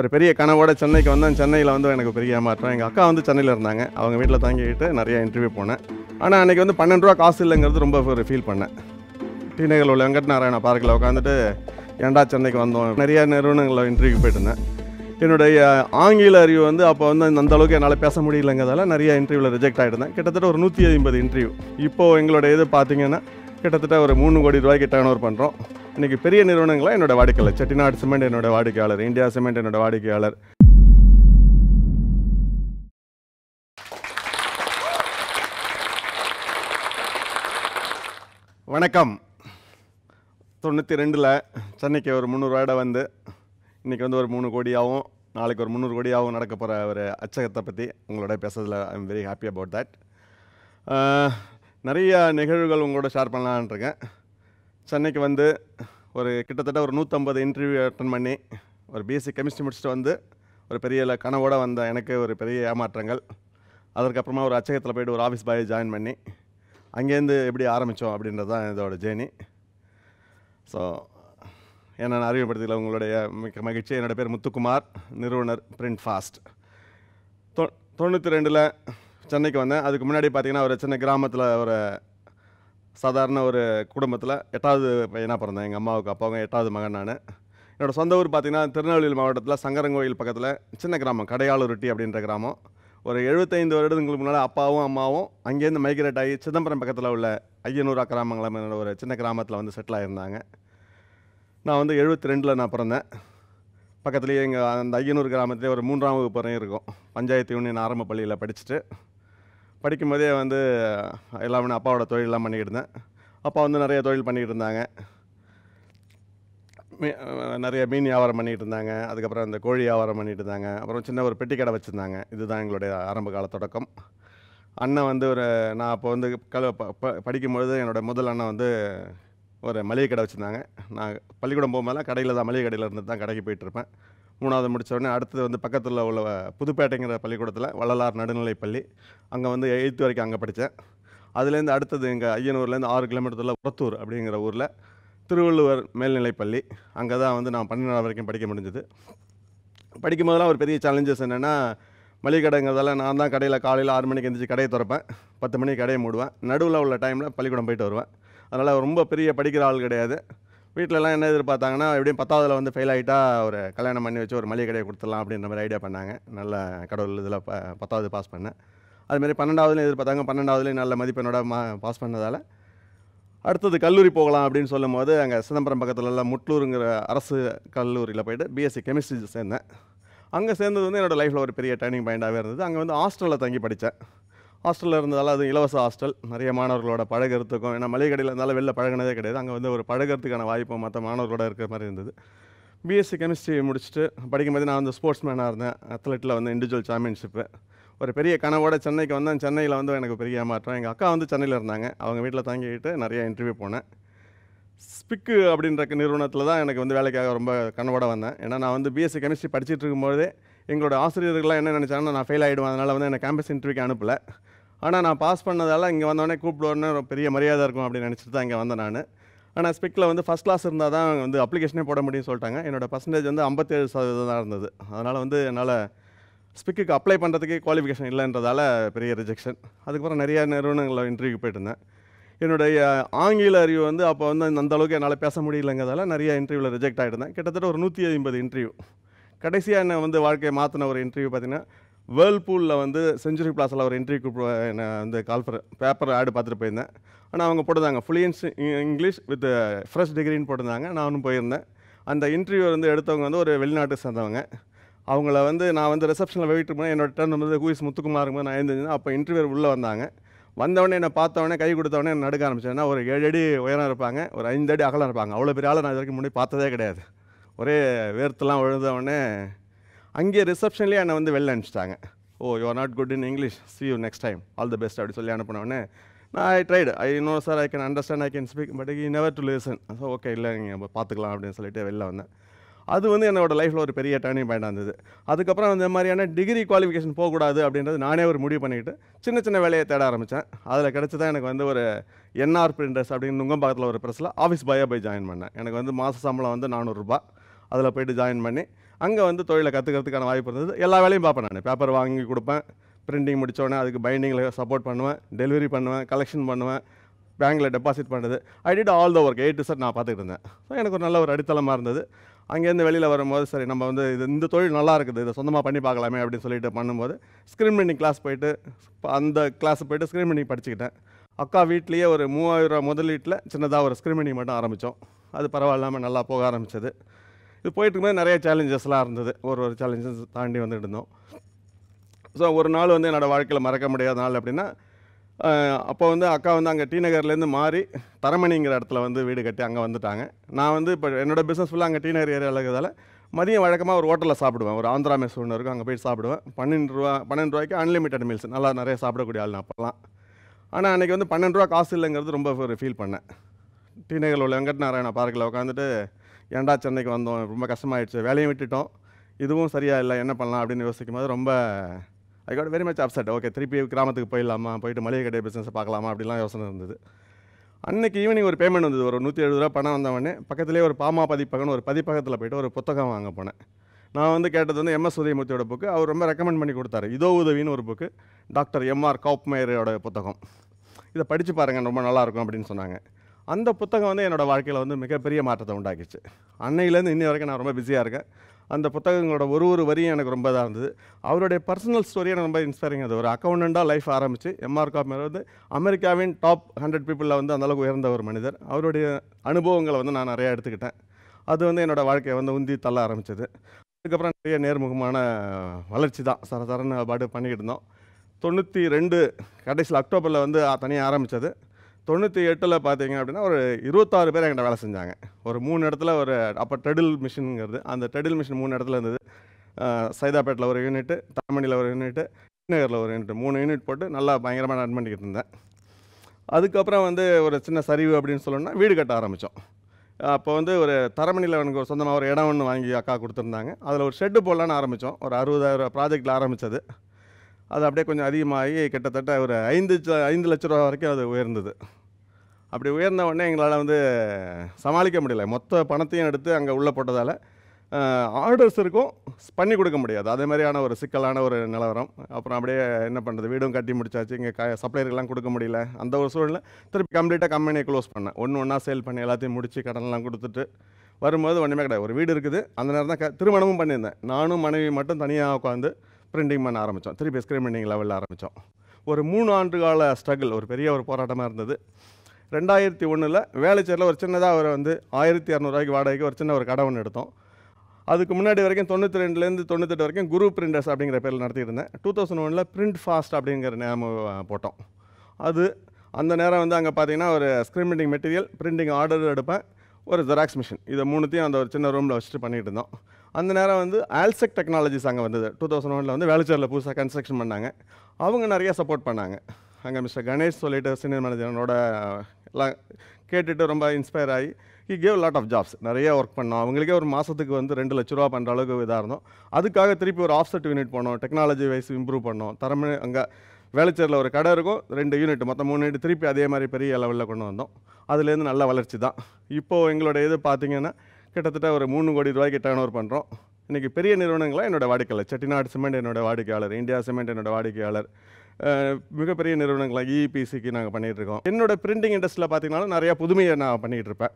ஒரு பெரிய கனவோட சென்னைக்கு வந்தேன் சென்னையில் வந்து எனக்கு பெரிய ஏமாற்றம் எங்கள் அக்கா வந்து சென்னையில் இருந்தாங்க அவங்க வீட்டில் தங்கிக்கிட்டு நிறையா இன்டர்வியூ போனேன் ஆனால் அன்றைக்கி வந்து பன்னெண்டு ரூபா காசு இல்லைங்கிறது ரொம்ப ஒரு ஃபீல் பண்ணேன் டிநகரில் உள்ள வெங்கட் பார்க்கில் உட்காந்துட்டு ஏண்டா சென்னைக்கு வந்தோம் நிறைய நிறுவனங்களில் இன்டர்வியூ போயிட்டுருந்தேன் என்னுடைய ஆங்கில அறிவு வந்து அப்போ வந்து அந்த அளவுக்கு என்னால் பேச முடியலங்கிறதால நிறைய இன்டர்வியூவில் ரிஜெக்ட் ஆகிட்டேன் கிட்டத்தட்ட ஒரு நூற்றி ஐம்பது இன்டர்வியூ இப்போது எங்களுடைய இது பார்த்திங்கன்னா கிட்டத்தட்ட ஒரு மூணு கோடி ரூபாய்க்கு டேர்ன் ஓவர் பண்ணுறோம் இன்றைக்கி பெரிய நிறுவனங்களாக என்னோடய வாடிக்கையாளர் செட்டிநாடு சிமெண்ட் என்னோடய வாடிக்கையாளர் இந்தியா சிமெண்ட் என்னோட வாடிக்கையாளர் வணக்கம் தொண்ணூற்றி ரெண்டில் சென்னைக்கு ஒரு முந்நூறுவாயிட வந்து இன்றைக்கி வந்து ஒரு மூணு கோடியாகவும் நாளைக்கு ஒரு முந்நூறு கோடியாகவும் நடக்க போகிற ஒரு அச்சகத்தை பற்றி உங்களோட பேசுறதுல I am very happy about that நிறைய நிகழ்வுகள் உங்களோட ஷேர் பண்ணலான்ட்ருக்கேன் சென்னைக்கு வந்து ஒரு கிட்டத்தட்ட ஒரு நூற்றம்பது இன்டர்வியூ அட்டன் பண்ணி ஒரு பிஎஸ்சி கெமிஸ்ட்ரி முடிச்சுட்டு வந்து ஒரு பெரிய கனவோடு வந்த எனக்கு ஒரு பெரிய ஏமாற்றங்கள் அதற்கப்புறமா ஒரு அச்சகத்தில் போய்ட்டு ஒரு ஆஃபீஸ் பாயை ஜாயின் பண்ணி அங்கேருந்து எப்படி ஆரம்பித்தோம் அப்படின்றது தான் இதோட ஜேர்னி ஸோ என்னென்ன அறிமுகப்படுத்தியில் உங்களுடைய மிக மகிழ்ச்சி என்னோடய பேர் முத்துக்குமார் நிறுவனர் பிரிண்ட் ஃபாஸ்ட் தொ தொண்ணூற்றி ரெண்டில் சென்னைக்கு வந்தேன் அதுக்கு முன்னாடி பார்த்திங்கன்னா ஒரு சின்ன கிராமத்தில் ஒரு சாதாரண ஒரு குடும்பத்தில் எட்டாவது பையனாக பிறந்தேன் எங்கள் அம்மாவுக்கு அப்பாவுக்கும் எட்டாவது மகன் நான் என்னோடய சொந்த ஊர் பார்த்திங்கன்னா திருநெல்வேலி மாவட்டத்தில் சங்கரங்கோயில் பக்கத்தில் சின்ன கிராமம் கடையாளுருட்டி அப்படின்ற கிராமம் ஒரு எழுபத்தைந்து வருடங்களுக்கு முன்னால் அப்பாவும் அம்மாவும் அங்கேருந்து மைக்ரேட் ஆகி சிதம்பரம் பக்கத்தில் உள்ள ஐயனூரா கிராமங்கள ஒரு சின்ன கிராமத்தில் வந்து செட்டில் ஆகியிருந்தாங்க நான் வந்து எழுபத்தி ரெண்டில் நான் பிறந்தேன் பக்கத்துலேயே எங்கள் அந்த ஐயனூர் கிராமத்திலே ஒரு மூன்றாம் வகுப்பு வரையும் இருக்கும் பஞ்சாயத்து யூனியன் ஆரம்ப பள்ளியில் படிச்சுட்டு படிக்கும் போதே வந்து எல்லாமே அப்பாவோட தொழிலெலாம் பண்ணிக்கிட்டு இருந்தேன் அப்பா வந்து நிறைய தொழில் பண்ணிக்கிட்டு இருந்தாங்க மீ நிறைய மீன் வியாபாரம் பண்ணிகிட்டு இருந்தாங்க அதுக்கப்புறம் இந்த கோழி வியாபாரம் பண்ணிகிட்டு இருந்தாங்க அப்புறம் சின்ன ஒரு பெட்டி கடை வச்சுருந்தாங்க இதுதான் எங்களுடைய ஆரம்ப கால தொடக்கம் அண்ணன் வந்து ஒரு நான் அப்போ வந்து கல ப படிக்கும்பொழுது என்னோடய முதல் அண்ணன் வந்து ஒரு மளிகை கடை வச்சுருந்தாங்க நான் பள்ளிக்கூடம் போகும்போதெல்லாம் கடையில் தான் மளிகை கடையில் இருந்து தான் கடைக்கு போயிட்டுருப்பேன் மூணாவது முடித்த உடனே அடுத்தது வந்து பக்கத்தில் உள்ள புதுப்பேட்டைங்கிற பள்ளிக்கூடத்தில் வள்ளலார் நடுநிலைப் பள்ளி அங்கே வந்து எயித்து வரைக்கும் அங்கே படித்தேன் அதுலேருந்து அடுத்தது எங்கள் ஐயனூர்லேருந்து ஆறு கிலோமீட்டரில் உரத்தூர் அப்படிங்கிற ஊரில் திருவள்ளுவர் மேல்நிலைப்பள்ளி அங்கே தான் வந்து நான் பன்னெண்டாவது வரைக்கும் படிக்க முடிஞ்சது படிக்கும்போதெல்லாம் ஒரு பெரிய சேலஞ்சஸ் என்னென்னா மளிகடைங்கிறதால நான் தான் கடையில் காலையில் ஆறு மணிக்கு எழுந்திரிச்சு கடையை திறப்பேன் பத்து மணிக்கு கடையை மூடுவேன் நடுவில் உள்ள டைமில் பள்ளிக்கூடம் போயிட்டு வருவேன் அதனால் ரொம்ப பெரிய படிக்கிற ஆள் கிடையாது வீட்டிலலாம் என்ன எதிர்பார்த்தாங்கன்னா எப்படியும் பத்தாவதில் வந்து ஃபெயில் ஆகிட்டா ஒரு கல்யாணம் பண்ணி வச்சு ஒரு மளிகை கடையை கொடுத்துடலாம் அப்படின்ற மாதிரி ஐடியா பண்ணாங்க நல்ல கடவுள் இதில் ப பத்தாவது பாஸ் பண்ணேன் அதுமாரி பன்னெண்டாவதுலேயும் எதிர்பார்த்தாங்க பன்னெண்டாவதுலேயும் நல்ல மதிப்பெண்ணோட மா பாஸ் பண்ணதால் அடுத்தது கல்லூரி போகலாம் அப்படின்னு சொல்லும்போது அங்கே சிதம்பரம் பக்கத்தில் முட்லூருங்கிற அரசு கல்லூரியில் போயிட்டு பிஎஸ்சி கெமிஸ்ட்ரி சேர்ந்தேன் அங்கே சேர்ந்தது வந்து என்னோடய லைஃப்பில் ஒரு பெரிய டேர்னிங் பாயிண்ட்டாகவே இருந்தது அங்கே வந்து ஹாஸ்டலில் தங்கி படித்தேன் ஹாஸ்டலில் இருந்ததால் அது இலவச ஹாஸ்டல் நிறைய மாணவர்களோட பழகிறதுக்கும் ஏன்னா மளிகை கடையில் இருந்தாலும் வெளில பழகினதே கிடையாது அங்கே வந்து ஒரு பழகிறதுக்கான வாய்ப்பு மற்ற மாணவர்களோட இருக்கிற மாதிரி இருந்தது பிஎஸ்சி கெமிஸ்ட்ரி முடிச்சுட்டு படிக்கும்போது நான் வந்து ஸ்போர்ட்ஸ் மேனாக இருந்தேன் அத்லெட்டில் வந்து இண்டிவிஜுவல் சாம்பியன்ஷிப்பு ஒரு பெரிய கனவோட சென்னைக்கு வந்தேன் சென்னையில் வந்து எனக்கு பெரிய மாற்றம் எங்கள் அக்கா வந்து சென்னையில் இருந்தாங்க அவங்க வீட்டில் தங்கிக்கிட்டு நிறைய இன்டர்வியூ போனேன் ஸ்பிக்கு அப்படின்ற நிறுவனத்தில் தான் எனக்கு வந்து வேலைக்காக ரொம்ப கனவோட வந்தேன் ஏன்னா நான் வந்து பிஎஸ்சி கெமிஸ்ட்ரி படிச்சுட்டு இருக்கும்போதே எங்களோட ஆசிரியர்கள்லாம் என்ன நினச்சாங்கன்னா நான் ஃபெயில் ஆகிடுவேன் அதனால் வந்து என்னை கேம்பஸ் இன்டர்வியூக்கு அனுப்பலை ஆனால் நான் பாஸ் பண்ணதால் இங்கே வந்தோடனே கூப்பிடுவோன்னு ஒரு பெரிய மரியாதை இருக்கும் அப்படின்னு நினச்சிட்டு தான் இங்கே வந்தேன் நான் ஆனால் ஸ்பிக்கில் வந்து ஃபஸ்ட் கிளாஸ் இருந்தால் தான் வந்து அப்ளிகேஷனே போட முடியும்னு சொல்லிட்டாங்க என்னோடய பர்சன்டேஜ் வந்து ஐம்பத்தேழு சதவீதம் தான் இருந்தது அதனால் வந்து என்னால் ஸ்பிக்குக்கு அப்ளை பண்ணுறதுக்கே குவாலிஃபிகேஷன் இல்லைன்றதால பெரிய ரிஜெக்ஷன் அதுக்கப்புறம் நிறைய நிறுவனங்களில் இன்டர்வியூக்கு போயிட்டுருந்தேன் என்னுடைய ஆங்கில அறிவு வந்து அப்போ வந்து அந்த அளவுக்கு என்னால் பேச முடியலங்கிறதால நிறைய இன்டர்வியூவில் ரிஜெக்ட் ஆகிட்டேன் கிட்டத்தட்ட ஒரு நூற்றி ஐம்பது இன்டர்வியூ கடைசியாக என்னை வந்து வாழ்க்கையை மாற்றின ஒரு இன்டர்வியூ பார்த்திங்கன்னா வேர்ல்பூலில் வந்து செஞ்சுரி பிளாஸில் ஒரு என்ட்ரிக்கு என்ன வந்து கால் பேப்பர் ஆடு பார்த்துட்டு போயிருந்தேன் ஆனால் அவங்க போட்டிருந்தாங்க ஃபுளியன்ஸ் இங்கிலீஷ் வித் ஃப்ரெஷ் டிகிரின்னு போட்டிருந்தாங்க நானும் போயிருந்தேன் அந்த இன்டர்வியூ வந்து எடுத்தவங்க வந்து ஒரு வெளிநாட்டை சேர்ந்தவங்க அவங்கள வந்து நான் வந்து ரிசப்ஷனில் வெயிட் போனேன் என்னோட டர்ன் வந்து குயிஸ் முத்துக்குமார் இருக்கும்போது நான் எழுந்திருந்தேன் அப்போ இன்டர்வியூர் உள்ளே வந்தாங்க வந்தவொடனே என்னை பார்த்தவொடனே கை கொடுத்தவொடனே என்ன நடுக்க ஆரம்பிச்சேன்னா ஒரு ஏழு அடி உயரம் இருப்பாங்க ஒரு ஐந்து அடி அகலம் இருப்பாங்க அவ்வளோ பெரிய ஆளை நான் இது வரைக்கும் முன்னாடி பார்த்ததே கிடையாது ஒரே வேர்த்துலாம் விழுந்தவொடனே அங்கே ரிசப்ஷன்லேயே என்னை வந்து வெளில அனுப்பிச்சிட்டாங்க oh you not good in English see you next time all the best அப்படி சொல்லி அனுப்பினோடனே நான் I tried I know sir I can understand I can speak but you never to listen so okay இல்லை நீங்கள் பார்த்துக்கலாம் அப்படின்னு சொல்லிட்டு வெளில வந்தேன் அது வந்து என்னோடய லைஃப்பில் ஒரு பெரிய டேர்னிங் பாயிண்ட் இருந்தது அதுக்கப்புறம் அந்த மாதிரியான டிகிரி குவாலிஃபிகேஷன் போகக்கூடாது அப்படின்றது நானே ஒரு முடிவு பண்ணிக்கிட்டு சின்ன சின்ன வேலையை தேட ஆரம்பித்தேன் அதில் கிடச்சி தான் எனக்கு வந்து ஒரு என்ஆர் பிரிண்டர்ஸ் அப்படின்னு நுங்கம்பாக்கத்தில் ஒரு ப்ரெஸ்ஸில் ஆஃபீஸ் பாயாக போய் ஜாயின் பண்ணேன் எனக்கு வந்து மாத சம்பளம் வந்து நானூறுரூபா அதில் போய்ட்டு ஜாயின் பண்ணி அங்கே வந்து தொழிலை கற்றுக்கிறதுக்கான வாய்ப்பு இருந்தது எல்லா வேலையும் பார்ப்பேன் நான் பேப்பர் வாங்கி கொடுப்பேன் பிரிண்டிங் முடித்தோடனே அதுக்கு பைண்டிங்கில் சப்போர்ட் பண்ணுவேன் டெலிவரி பண்ணுவேன் கலெக்ஷன் பண்ணுவேன் பேங்க்கில் டெபாசிட் பண்ணுறது I did all the work eight sir நான் பார்த்துக்கிட்டு இருந்தேன் ஸோ எனக்கு ஒரு நல்ல ஒரு அடித்தளமாக இருந்தது அங்கேருந்து வெளியில் வரும்போது சரி நம்ம வந்து இது இந்த தொழில் நல்லா இருக்குது இதை சொந்தமாக பண்ணி பார்க்கலாமே அப்படின்னு சொல்லிட்டு பண்ணும்போது ஸ்க்ரீன் பிரிண்டிங் கிளாஸ் போயிட்டு அந்த கிளாஸ் போயிட்டு ஸ்க்ரீன் பிரிண்டிங் படிச்சுக்கிட்டேன் அக்கா வீட்லேயே ஒரு மூவாயிரம் ரூபா முதலீட்டில் சின்னதாக ஒரு ஸ்க்ரீன் பிரிண்டிங் மட்டும் ஆரம்பித்தோம் அது பரவாயில்லாமல் நல்லா போக ஆரம்பித்தது இது போயிட்டுருக்கும்போது நிறைய சேலஞ்சஸ்லாம் இருந்தது ஒரு ஒரு சேலஞ்சஸ் தாண்டி வந்துட்டு இருந்தோம் ஸோ ஒரு நாள் வந்து என்னோடய வாழ்க்கையில் மறக்க முடியாத நாள் அப்படின்னா அப்போ வந்து அக்கா வந்து அங்கே டி நகர்லேருந்து மாறி தரமணிங்கிற இடத்துல வந்து வீடு கட்டி அங்கே வந்துட்டாங்க நான் வந்து இப்போ என்னோடய பிஸ்னஸ் ஃபுல்லாக அங்கே டி நகர் ஏரியாவில் இருக்கிறதால மதியம் வழக்கமாக ஒரு ஹோட்டலில் சாப்பிடுவேன் ஒரு ஆந்திரா மெஸ் ஒன்று இருக்கும் அங்கே போய் சாப்பிடுவேன் பன்னெண்டு ரூபா பன்னெண்டு ரூபாய்க்கு அன்லிமிட்டட் மீல்ஸ் நல்லா நிறைய சாப்பிடக்கூடிய ஆள் நான் அப்போல்லாம் ஆனால் அன்றைக்கி வந்து பன்னெண்டு ரூபா காசு இல்லைங்கிறது ரொம்ப ஒரு ஃபீல் பண்ணேன் டி நகரில் உள்ள வெங்கட் நாராயணா பார்க்கில் உட்காந்துட்டு ஏன்டா சென்னைக்கு வந்தோம் ரொம்ப கஷ்டமாயிடுச்சு வேலையும் விட்டுட்டோம் இதுவும் சரியாக இல்லை என்ன பண்ணலாம் அப்படின்னு யோசிக்கும் போது ரொம்ப I got very much upset okay திருப்பி கிராமத்துக்கு போயிடலாமா போயிட்டு மளிகை கடை பிஸ்னஸை பார்க்கலாமா அப்படிலாம் யோசனை இருந்தது அன்றைக்கி ஈவினிங் ஒரு பேமெண்ட் வந்தது ஒரு நூற்றி எழுபது ரூபா பணம் வந்தவொடனே பக்கத்துலேயே ஒரு பாமா பதிப்பகன்னு ஒரு பதிப்பகத்தில் போய்ட்டு ஒரு புத்தகம் வாங்க போனேன் நான் வந்து கேட்டது வந்து எம்எஸ் உதயமூர்த்தியோட புக்கு அவர் ரொம்ப ரெக்கமெண்ட் பண்ணி கொடுத்தாரு இதோ உதவின்னு ஒரு புக்கு டாக்டர் எம்ஆர் காப்மேயரோட புத்தகம் இதை படித்து பாருங்கள் ரொம்ப நல்லாயிருக்கும் அப்படின்னு சொன்னாங்க அந்த புத்தகம் வந்து என்னோடய வாழ்க்கையில் வந்து மிகப்பெரிய மாற்றத்தை உண்டாக்கிச்சு அன்னையிலேருந்து இன்னி வரைக்கும் நான் ரொம்ப பிஸியாக இருக்கேன் அந்த புத்தகங்களோட ஒரு ஒரு வரியும் எனக்கு ரொம்ப இதாக இருந்தது அவருடைய பர்சனல் ஸ்டோரியை எனக்கு ரொம்ப இன்ஸ்பைரிங் அது ஒரு அக்கௌண்டண்டாக லைஃப் ஆரம்பித்து எம்ஆர் காப்மேர் வந்து அமெரிக்காவின் டாப் ஹண்ட்ரட் பீப்புளில் வந்து அந்தளவுக்கு உயர்ந்த ஒரு மனிதர் அவருடைய அனுபவங்களை வந்து நான் நிறையா எடுத்துக்கிட்டேன் அது வந்து என்னோடய வாழ்க்கையை வந்து உந்தி தள்ள ஆரம்பித்தது அதுக்கப்புறம் நிறைய நேர்முகமான வளர்ச்சி தான் சர பாடு பண்ணிக்கிட்டு இருந்தோம் தொண்ணூற்றி ரெண்டு கடைசியில் அக்டோபரில் வந்து தனியாக ஆரம்பித்தது தொண்ணூற்றி எட்டில் பார்த்தீங்க அப்படின்னா ஒரு இருபத்தாறு பேர் எங்கிட்ட வேலை செஞ்சாங்க ஒரு மூணு இடத்துல ஒரு அப்போ ட்ரெடில் மிஷினுங்கிறது அந்த ட்ரெடில் மிஷின் மூணு இடத்துல இருந்தது சைதாப்பேட்டில் ஒரு யூனிட்டு தாமணியில் ஒரு யூனிட்டு நகரில் ஒரு யூனிட் மூணு யூனிட் போட்டு நல்லா பயங்கரமாக ரன் பண்ணிக்கிட்டு இருந்தேன் அதுக்கப்புறம் வந்து ஒரு சின்ன சரிவு அப்படின்னு சொல்லணும்னா வீடு கட்ட ஆரம்பித்தோம் அப்போ வந்து ஒரு தரமணியில் எனக்கு ஒரு சொந்தமாக ஒரு இடம் ஒன்று வாங்கி அக்கா கொடுத்துருந்தாங்க அதில் ஒரு ஷெட்டு போடலான்னு ஆரம்பித்தோம் ஒரு அறுபதாயிரம் ப்ராஜெக்டில் ஆரம்பித்தது அது அப்படியே கொஞ்சம் அதிகமாகி கிட்டத்தட்ட ஒரு ஐந்து ஐந்து லட்ச ரூபா வரைக்கும் அது உயர்ந்தது அப்படி உயர்ந்த உடனே எங்களால் வந்து சமாளிக்க முடியல மொத்த பணத்தையும் எடுத்து அங்கே உள்ளே போட்டதால் ஆர்டர்ஸ் இருக்கும் பண்ணி கொடுக்க முடியாது அதே மாதிரியான ஒரு சிக்கலான ஒரு நிலவரம் அப்புறம் அப்படியே என்ன பண்ணுறது வீடும் கட்டி முடிச்சாச்சு இங்கே க சப்ளையர்கள்லாம் கொடுக்க முடியல அந்த ஒரு சூழ்நிலை திருப்பி கம்ப்ளீட்டாக கம்பெனியை க்ளோஸ் பண்ணேன் ஒன்று ஒன்றா சேல் பண்ணி எல்லாத்தையும் முடித்து கடன்லாம் கொடுத்துட்டு வரும்போது ஒன்றுமே கிடையாது ஒரு வீடு இருக்குது அந்த நேரம் தான் க திருமணமும் பண்ணியிருந்தேன் நானும் மனைவி மட்டும் தனியாக உட்காந்து பிரிண்டிங் பண்ண ஆரம்பித்தோம் திருப்பி ஸ்க்ரீன் பிரிண்டிங் லெவலில் ஆரம்பித்தோம் ஒரு மூணு ஆண்டு கால ஸ்ட்ரகிள் ஒரு பெரிய ஒரு போராட்டமாக இருந்தது ரெண்டாயிரத்தி ஒன்றில் வேலைச்சேரில் ஒரு சின்னதாக ஒரு வந்து ஆயிரத்தி இரநூறுவாய்க்கு வாடகைக்கு ஒரு சின்ன ஒரு கடை ஒன்று எடுத்தோம் அதுக்கு முன்னாடி வரைக்கும் தொண்ணூற்றி ரெண்டுலேருந்து தொண்ணூத்தெட்டு வரைக்கும் குரு பிரிண்டர்ஸ் அப்படிங்கிற பேரில் நடத்தியிருந்தேன் டூ தௌசண்ட் ஒனில் பிரிண்ட் ஃபாஸ்ட் அப்படிங்கிற நேரம் போட்டோம் அது அந்த நேரம் வந்து அங்கே பார்த்தீங்கன்னா ஒரு screen printing material printing order எடுப்பேன் ஒரு ஜெராக்ஸ் மிஷின் இதை மூணுத்தையும் அந்த ஒரு சின்ன ரூமில் வச்சுட்டு பண்ணிகிட்டு இருந்தோம் அந்த நேரம் வந்து ஆல்செக் டெக்னாலஜிஸ் அங்கே வந்தது டூ தௌசண்ட் ஒனில் வந்து வேலைச்சேரில் புதுசாக கன்ஸ்ட்ரக்ஷன் பண்ணாங்க அவங்க நிறையா சப்போர்ட் பண்ணாங்க அங்கே மிஸ்டர் கணேஷ் சொல்லிட்டு சீனியர் மேனேஜரோட கேட்டுட்டு ரொம்ப இன்ஸ்பயர் ஆகி he gave lot of jobs நிறைய ஒர்க் பண்ணோம் அவங்களுக்கே ஒரு மாதத்துக்கு வந்து ரெண்டு லட்ச ரூபா பண்ணுற அளவுக்கு இதாக இருந்தோம் அதுக்காக திருப்பி ஒரு ஆஃப்செட் யூனிட் பண்ணோம் டெக்னாலஜி வைஸ் இம்ப்ரூவ் பண்ணோம் திறமை அங்கே வேலைச்சேரில் ஒரு கடை இருக்கும் ரெண்டு யூனிட் மொத்தம் மூணு யூனிட் திருப்பி அதே மாதிரி பெரிய லெவலில் கொண்டு வந்தோம் அதுலேருந்து நல்ல வளர்ச்சி தான் இப்போது எங்களோட இது பார்த்திங்கன்னா கிட்டத்தட்ட ஒரு மூணு கோடி ரூபாய்க்கு டேர்ன் ஓவர் பண்ணுறோம் இன்றைக்கி பெரிய நிறுவனங்களாக என்னோடய வாடிக்கையாளர் செட்டிநாடு சிமெண்ட் என்னோடய வாடிக்கையாளர் இந்தியா சிமெண்ட் என்னோடய வாடிக்கையாளர் மிகப்பெரிய நிறுவனங்களாக இபிசிக்கு e நாங்கள் பண்ணிகிட்ருக்கோம் என்னோட பிரிண்டிங் இண்டஸ்ட்ரியில் பார்த்திங்கனாலும் நிறையா புதுமையை நான் பண்ணிகிட்டு இருப்பேன்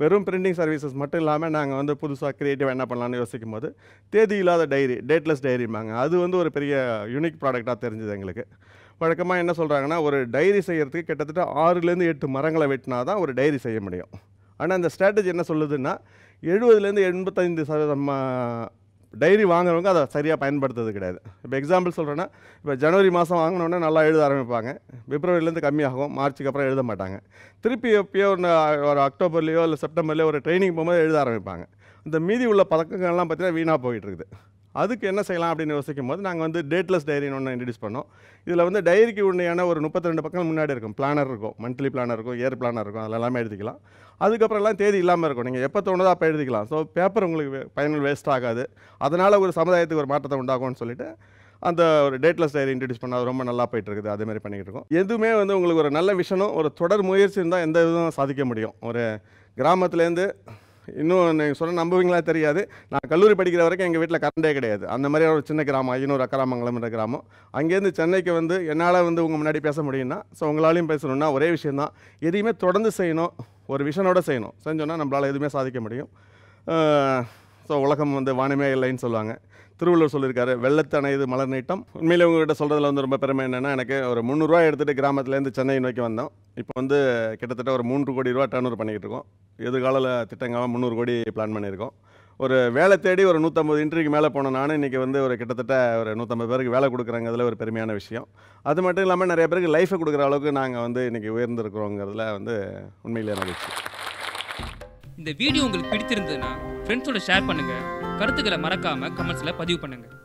வெறும் பிரிண்டிங் சர்வீசஸ் மட்டும் இல்லாமல் நாங்கள் வந்து புதுசாக க்ரியேட்டிவ் என்ன பண்ணலான்னு யோசிக்கும் போது தேதி இல்லாத டைரி டேட்லெஸ் டைரிம்பாங்க அது வந்து ஒரு பெரிய யூனிக் ப்ராடக்டாக தெரிஞ்சுது எங்களுக்கு வழக்கமாக என்ன சொல்கிறாங்கன்னா ஒரு டைரி செய்கிறதுக்கு கிட்டத்தட்ட ஆறுலேருந்து எட்டு மரங்களை வெட்டினா தான் ஒரு டைரி செய்ய முடியும் ஆனால் அந்த ஸ்ட்ராட்டஜி என்ன சொல்லுதுன்னா எழுபதுலேருந்து எண்பத்தைந்து சதவீதம் டைரி வாங்குறவங்க அதை சரியாக பயன்படுத்துறது கிடையாது இப்போ எக்ஸாம்பிள் சொல்கிறேன்னா இப்போ ஜனவரி மாதம் வாங்கினோடனே நல்லா எழுத ஆரம்பிப்பாங்க பிப்ரவரிலேருந்து கம்மியாகும் மார்ச்சுக்கு அப்புறம் எழுத மாட்டாங்க திருப்பி எப்பயோ ஒரு அக்டோபர்லேயோ இல்லை செப்டம்பர்லேயோ ஒரு ட்ரைனிங் போகும்போது எழுத ஆரம்பிப்பாங்க இந்த மீதி உள்ள பதக்கங்கள்லாம் பார்த்திங்கன்னா வீணாக போயிட்டுருக்குது அதுக்கு என்ன செய்யலாம் அப்படின்னு யோசிக்கும் போது நாங்கள் வந்து டேட்லெஸ் டைரின்னு ஒன்று இன்ட்ரடியூஸ் பண்ணோம் இதில் வந்து டைரிக்கு உண்மையான ஒரு முப்பத்தி ரெண்டு பக்கம் முன்னாடி இருக்கும் பிளானர் இருக்கும் மந்த்லி பிளானர் இருக்கும் இயர் பிளானர் இருக்கும் அதில் எல்லாமே எழுதிக்கலாம் அதுக்கப்புறம்லாம் தேதி இல்லாமல் இருக்கும் நீங்கள் எப்போ தோணுதோ அப்போ எழுதிக்கலாம் ஸோ பேப்பர் உங்களுக்கு பயனில் வேஸ்ட் ஆகாது அதனால் ஒரு சமுதாயத்துக்கு ஒரு மாற்றத்தை உண்டாகும்னு சொல்லிட்டு அந்த ஒரு டேட்லெஸ் டைரி இன்ட்ரடியூஸ் பண்ணால் ரொம்ப நல்லா போயிட்டு இருக்குது அதே மாதிரி பண்ணிக்கிட்டு இருக்கோம் எதுவுமே வந்து உங்களுக்கு ஒரு நல்ல விஷனும் ஒரு தொடர் முயற்சி இருந்தால் எந்த இதுவும் சாதிக்க முடியும் ஒரு கிராமத்துலேருந்து இன்னும் நீங்கள் சொன்ன நம்புவீங்களா தெரியாது நான் கல்லூரி படிக்கிற வரைக்கும் எங்கள் வீட்டில் கரண்டே கிடையாது அந்த மாதிரி ஒரு சின்ன கிராமம் ஐநூறு அக்கராமங்கலம்ன்ற கிராமம் அங்கேருந்து சென்னைக்கு வந்து என்னால் வந்து உங்கள் முன்னாடி பேச முடியும்னா ஸோ உங்களாலையும் பேசணும்னா ஒரே விஷயந்தான் எதையுமே தொடர்ந்து செய்யணும் ஒரு விஷனோடு செய்யணும் செஞ்சோன்னா நம்மளால் எதுவுமே சாதிக்க முடியும் ஸோ உலகம் வந்து வானமே இல்லைன்னு சொல்லுவாங்க திருவள்ளுவர் சொல்லியிருக்காரு அணையுது மலர் நீட்டம் உண்மையிலே உங்கள்கிட்ட சொல்கிறதுல வந்து ரொம்ப பெருமை என்னென்னா எனக்கு ஒரு முந்நூறுரூவா எடுத்துகிட்டு கிராமத்துலேருந்து சென்னை நோக்கி வந்தோம் இப்போ வந்து கிட்டத்தட்ட ஒரு மூன்று கோடி ரூபா டர்ன் பண்ணிக்கிட்டு இருக்கோம் எதிர்கால திட்டங்களாக முந்நூறு கோடி பிளான் பண்ணியிருக்கோம் ஒரு வேலை தேடி ஒரு நூற்றம்பது இன்டர்வியூக்கு மேலே போன நானும் இன்றைக்கி வந்து ஒரு கிட்டத்தட்ட ஒரு நூற்றம்பது பேருக்கு வேலை அதில் ஒரு பெருமையான விஷயம் அது மட்டும் இல்லாமல் நிறைய பேருக்கு லைஃபை கொடுக்குற அளவுக்கு நாங்கள் வந்து இன்றைக்கி உயர்ந்திருக்கிறோங்கிறதுல வந்து உண்மையிலே மகிழ்ச்சி இந்த வீடியோ உங்களுக்கு பிடிச்சிருந்ததுன்னா ஃப்ரெண்ட்ஸோட ஷேர் பண்ணுங்கள் கருத்துக்களை மறக்காம கமெண்ட்ஸ்ல பதிவு பண்ணுங்க